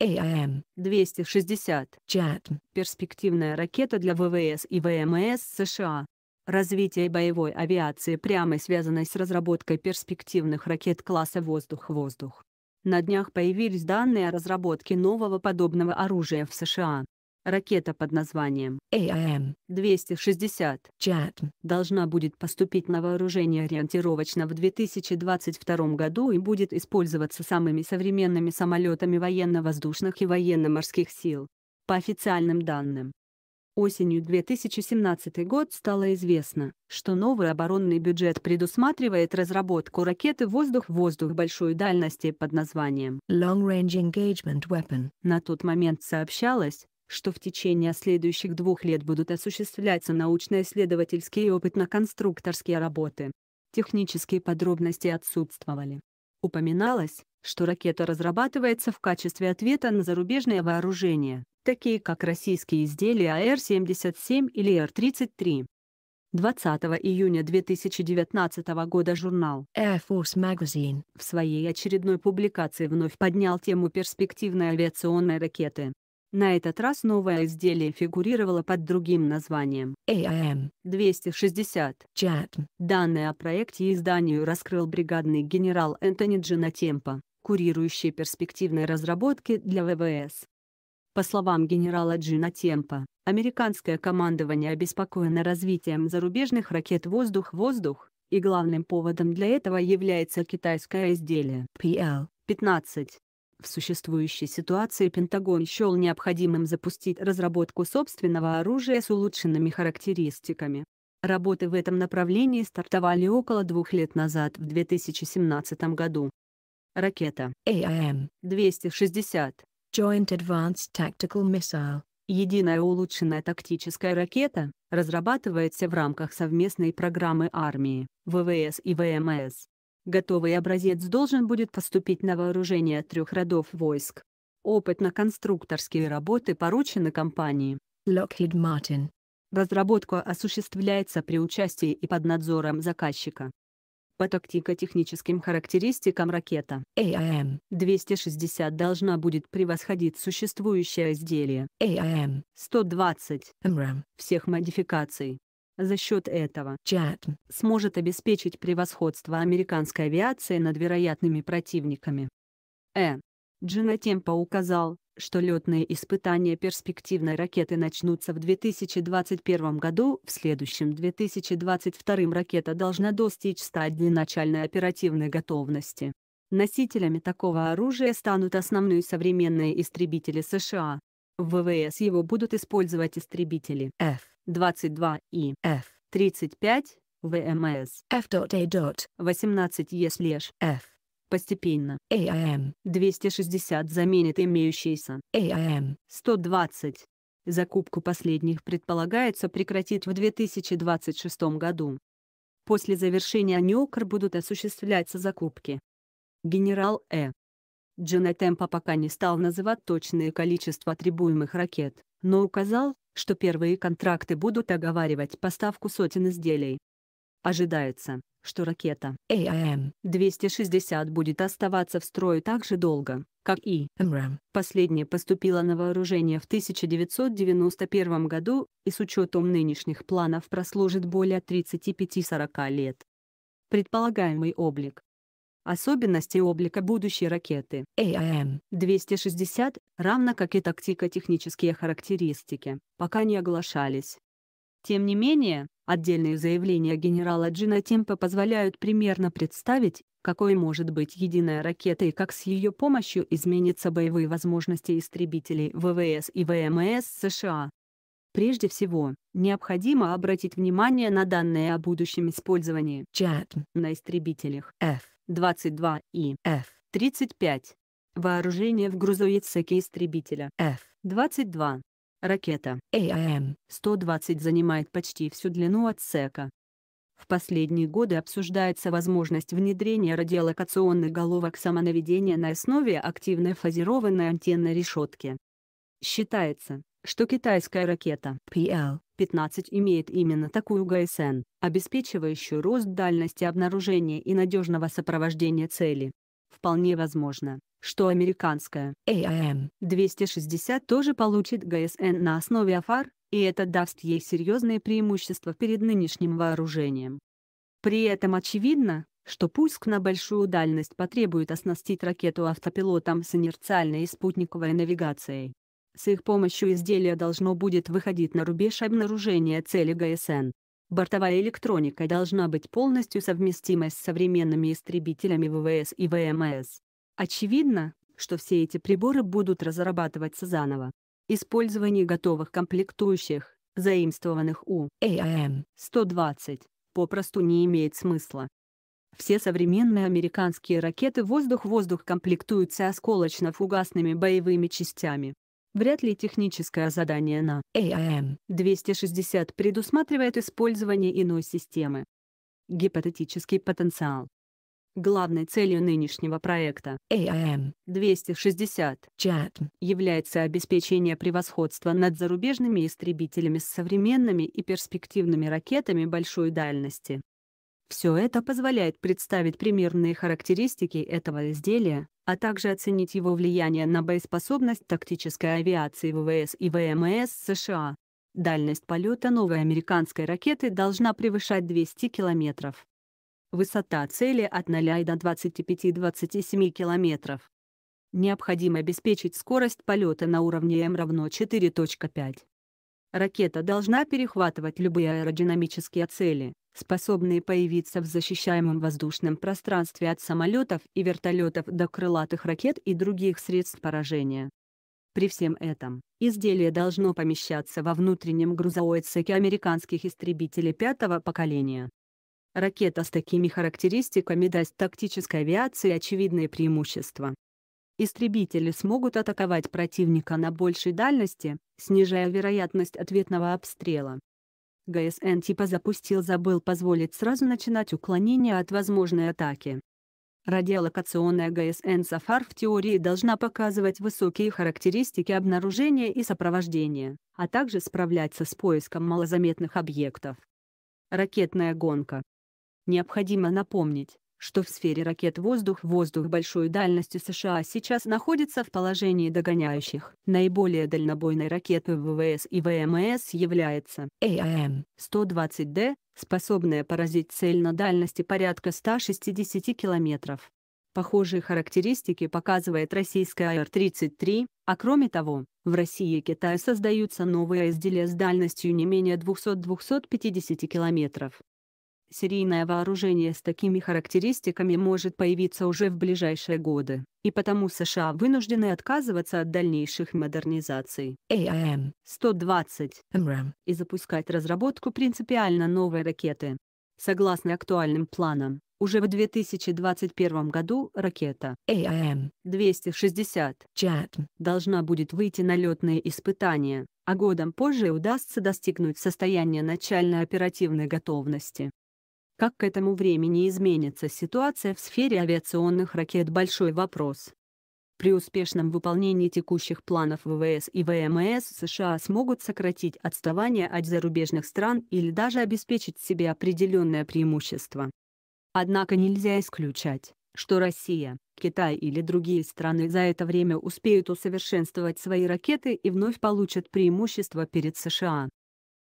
AIM-260 эм. «Чат» — перспективная ракета для ВВС и ВМС США. Развитие боевой авиации прямо связано с разработкой перспективных ракет класса «воздух-воздух». На днях появились данные о разработке нового подобного оружия в США. Ракета под названием AIM-260 а «Чат» должна будет поступить на вооружение ориентировочно в 2022 году и будет использоваться самыми современными самолетами военно-воздушных и военно-морских сил. По официальным данным, Осенью 2017 год стало известно, что новый оборонный бюджет предусматривает разработку ракеты «Воздух-воздух» большой дальности под названием Long Range Engagement Weapon. На тот момент сообщалось, что в течение следующих двух лет будут осуществляться научно-исследовательские и опытно-конструкторские работы. Технические подробности отсутствовали. Упоминалось, что ракета разрабатывается в качестве ответа на зарубежное вооружение, такие как российские изделия АР-77 или ар 33 20 июня 2019 года журнал Air Force Magazine в своей очередной публикации вновь поднял тему перспективной авиационной ракеты. На этот раз новое изделие фигурировало под другим названием AIM 260 Chat. Данные о проекте и изданию раскрыл бригадный генерал Энтони Джинатемпа, курирующий перспективные разработки для ВВС. По словам генерала Джинатемпа, американское командование обеспокоено развитием зарубежных ракет «Воздух-воздух», и главным поводом для этого является китайское изделие PL-15. В существующей ситуации Пентагон счел необходимым запустить разработку собственного оружия с улучшенными характеристиками. Работы в этом направлении стартовали около двух лет назад в 2017 году. Ракета AIM-260 Joint Advanced Tactical Missile Единая улучшенная тактическая ракета разрабатывается в рамках совместной программы армии, ВВС и ВМС. Готовый образец должен будет поступить на вооружение трех родов войск. Опытно-конструкторские работы поручены компании Lockheed Martin. Разработка осуществляется при участии и под надзором заказчика. По тактико-техническим характеристикам ракета AIM-260 должна будет превосходить существующее изделие AIM-120 всех модификаций. За счет этого Чат сможет обеспечить превосходство американской авиации над вероятными противниками. Э. Джинатемпо указал, что летные испытания перспективной ракеты начнутся в 2021 году, в следующем 2022 ракета должна достичь стадии начальной оперативной готовности. Носителями такого оружия станут основные современные истребители США, в ВВС его будут использовать истребители F-22 и F-35, ВМС F.A.18 Еслеж F. Постепенно AIM-260 заменит имеющийся AIM-120. Закупку последних предполагается прекратить в 2026 году. После завершения НЕОКР будут осуществляться закупки. Генерал Э. Джинетемпа пока не стал называть точное количество требуемых ракет, но указал, что первые контракты будут оговаривать поставку сотен изделий. Ожидается, что ракета AIM-260 будет оставаться в строю так же долго, как и МРАМ. А последняя поступила на вооружение в 1991 году и с учетом нынешних планов прослужит более 35-40 лет. Предполагаемый облик Особенности облика будущей ракеты AIM-260, равно как и тактико-технические характеристики, пока не оглашались. Тем не менее, отдельные заявления генерала Джина Темпа позволяют примерно представить, какой может быть единая ракета и как с ее помощью изменятся боевые возможности истребителей ВВС и ВМС эм США. Прежде всего, необходимо обратить внимание на данные о будущем использовании Jet на истребителях F. 22 и F-35. Вооружение в грузоицеке истребителя F-22. Ракета AIM 120 занимает почти всю длину отсека. В последние годы обсуждается возможность внедрения радиолокационных головок самонаведения на основе активной фазированной антенной решетки. Считается, что китайская ракета PL 15 имеет именно такую ГСН, обеспечивающую рост дальности обнаружения и надежного сопровождения цели. Вполне возможно, что американская AIM-260 тоже получит ГСН на основе АФАР, и это даст ей серьезные преимущества перед нынешним вооружением. При этом очевидно, что пуск на большую дальность потребует оснастить ракету автопилотом с инерциальной и спутниковой навигацией, с их помощью изделие должно будет выходить на рубеж обнаружения цели ГСН. Бортовая электроника должна быть полностью совместима с современными истребителями ВВС и ВМС. Очевидно, что все эти приборы будут разрабатываться заново. Использование готовых комплектующих, заимствованных у AIM-120, эм. попросту не имеет смысла. Все современные американские ракеты воздух-воздух комплектуются осколочно-фугасными боевыми частями. Вряд ли техническое задание на AIM-260 предусматривает использование иной системы. Гипотетический потенциал. Главной целью нынешнего проекта AIM-260 является обеспечение превосходства над зарубежными истребителями с современными и перспективными ракетами большой дальности. Все это позволяет представить примерные характеристики этого изделия, а также оценить его влияние на боеспособность тактической авиации ВВС и ВМС США. Дальность полета новой американской ракеты должна превышать 200 километров. Высота цели от 0 до 25-27 километров. Необходимо обеспечить скорость полета на уровне М равно 4.5. Ракета должна перехватывать любые аэродинамические цели, способные появиться в защищаемом воздушном пространстве от самолетов и вертолетов до крылатых ракет и других средств поражения. При всем этом, изделие должно помещаться во внутреннем грузовой цеке американских истребителей пятого поколения. Ракета с такими характеристиками даст тактической авиации очевидное преимущество. Истребители смогут атаковать противника на большей дальности, снижая вероятность ответного обстрела. ГСН типа запустил забыл позволить сразу начинать уклонение от возможной атаки. Радиолокационная ГСН Сафар в теории должна показывать высокие характеристики обнаружения и сопровождения, а также справляться с поиском малозаметных объектов. Ракетная гонка. Необходимо напомнить, что в сфере ракет воздух-воздух большой дальностью США сейчас находится в положении догоняющих. Наиболее дальнобойной ракетой ВВС и ВМС является эм АМ-120Д, способная поразить цель на дальности порядка 160 километров. Похожие характеристики показывает российская АР-33, а кроме того, в России и Китае создаются новые изделия с дальностью не менее 200-250 километров. Серийное вооружение с такими характеристиками может появиться уже в ближайшие годы, и потому США вынуждены отказываться от дальнейших модернизаций AIM-120 и запускать разработку принципиально новой ракеты. Согласно актуальным планам, уже в 2021 году ракета AIM-260 должна будет выйти на летные испытания, а годом позже удастся достигнуть состояния начальной оперативной готовности. Как к этому времени изменится ситуация в сфере авиационных ракет – большой вопрос. При успешном выполнении текущих планов ВВС и ВМС США смогут сократить отставание от зарубежных стран или даже обеспечить себе определенное преимущество. Однако нельзя исключать, что Россия, Китай или другие страны за это время успеют усовершенствовать свои ракеты и вновь получат преимущество перед США.